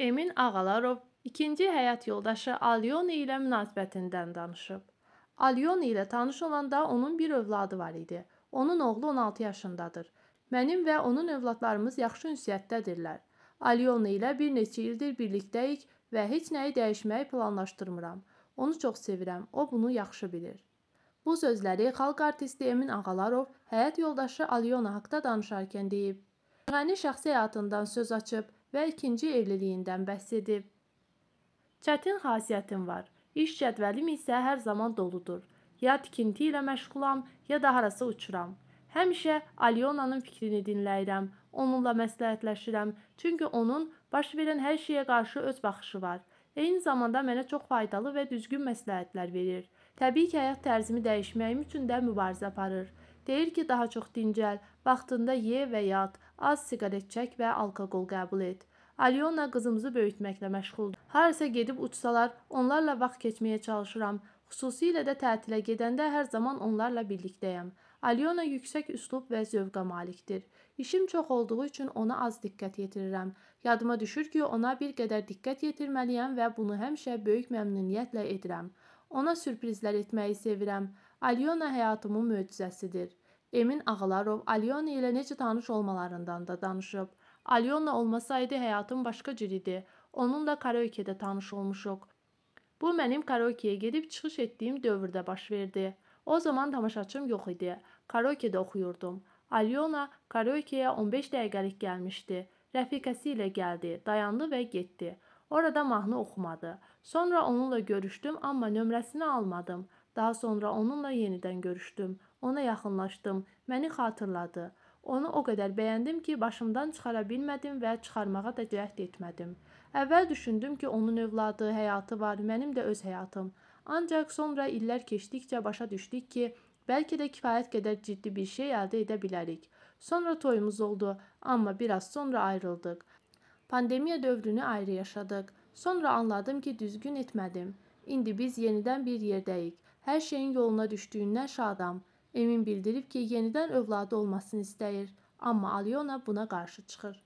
Emin Ağalarov ikinci həyat yoldaşı Alyona ilə münasibətindən danışıb. Alyona ilə tanış olanda onun bir övladı var idi. Onun oğlu 16 yaşındadır. Mənim və onun övladlarımız yaxşı ünsiyyətdədirlər. Alyona ilə bir neçə ildir birlikdəyik və heç nəyi dəyişməyi planlaşdırmıram. Onu çox sevirəm. O bunu yaxşı bilir. Bu sözləri xalq artisti Emin Ağalarov həyat yoldaşı Alyona haqqında danışarkən deyib. Şəxsi həyatından söz açıb və ikinci evliliyindən bəhs edib. Çətin xasiyyətim var. İş cədvəlim isə hər zaman doludur. Ya tikinti ilə məşğulam, ya da harasa uçuram. Həmişə Alyonanın fikrini dinləyirəm, onunla məsləhətləşirəm, çünki onun baş verən hər şeyə qarşı öz baxışı var. Eyni zamanda mənə çox faydalı və düzgün məsləhətlər verir. Təbii ki, həyat tərzimi dəyişməyim üçün də mübarizə aparır. Deyir ki, daha çox dincəl, vaxtında ye və yat, az siqaret çək və alkoqol qəbul et. Alyona qızımızı böyütməklə məşğuldur. Harasa gedib uçsalar, onlarla vaxt keçməyə çalışıram. Xüsusilə də tətilə gedəndə hər zaman onlarla birlikdəyəm. Alyona yüksək üslub və zövqə malikdir. İşim çox olduğu üçün ona az diqqət yetirirəm. Yadıma düşür ki, ona bir qədər diqqət yetirməliyəm və bunu həmişə böyük məmnuniyyətlə edirəm. Ona sürprizlər etməyi sevirəm. Alyona həyatımın möcüzəsidir. Emin Ağalarov Alyona ilə necə tanış olmalarından da danışıb. Alyona olmasaydı həyatım başqa cür idi. Onunla karaoke-də tanış olmuşuq. Bu mənim karaoke-yə gedib çıxış etdiyim dövrdə baş verdi. O zaman tamaşaçım yox idi. Karaoke-də oxuyurdum. Alyona karaoke-yə 15 dəqiqəlik gəlmişdi. Rəfiqəsi ilə gəldi, dayandı və getdi. Orada mahnı oxumadı. Sonra onunla görüşdüm, amma nömrəsini almadım. Daha sonra onunla yenidən görüşdüm. Ona yaxınlaşdım. Məni xatırladı. Onu o qədər bəyəndim ki, başımdan çıxara bilmədim və çıxarmağa da cəhd etmədim. Əvvəl düşündüm ki, onun övladı, həyatı var, mənim də öz həyatım. Ancaq sonra illər keçdikcə başa düşdük ki, bəlkə də kifayət qədər ciddi bir şey əldə edə bilərik. Sonra toyumuz oldu, amma biraz sonra ayrıldıq. Pandemiya dövrünü ayrı yaşadıq. Sonra anladım ki, düzgün etmədim. İndi biz yenidən bir yerdəyik. Hər şeyin yoluna düşdüyündən şadam. Emin bildirib ki, yenidən övladı olmasını istəyir, amma Alyona buna qarşı çıxır.